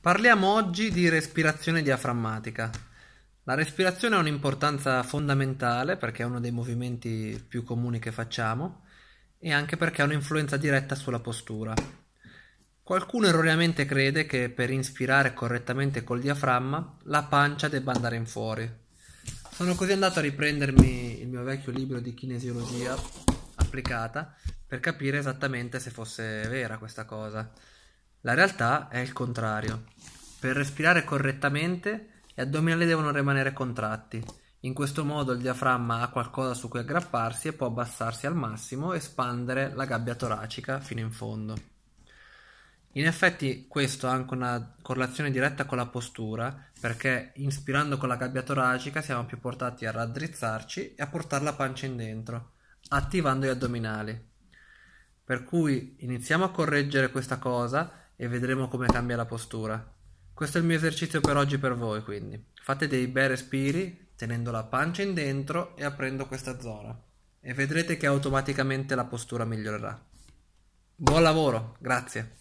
Parliamo oggi di respirazione diaframmatica. La respirazione ha un'importanza fondamentale perché è uno dei movimenti più comuni che facciamo e anche perché ha un'influenza diretta sulla postura. Qualcuno erroneamente crede che per inspirare correttamente col diaframma la pancia debba andare in fuori. Sono così andato a riprendermi il mio vecchio libro di kinesiologia applicata per capire esattamente se fosse vera questa cosa. La realtà è il contrario. Per respirare correttamente gli addominali devono rimanere contratti. In questo modo il diaframma ha qualcosa su cui aggrapparsi e può abbassarsi al massimo e espandere la gabbia toracica fino in fondo. In effetti questo ha anche una correlazione diretta con la postura, perché inspirando con la gabbia toracica siamo più portati a raddrizzarci e a portare la pancia in dentro, attivando gli addominali. Per cui iniziamo a correggere questa cosa e vedremo come cambia la postura. Questo è il mio esercizio per oggi per voi, quindi fate dei bei respiri tenendo la pancia in dentro e aprendo questa zona e vedrete che automaticamente la postura migliorerà. Buon lavoro, grazie.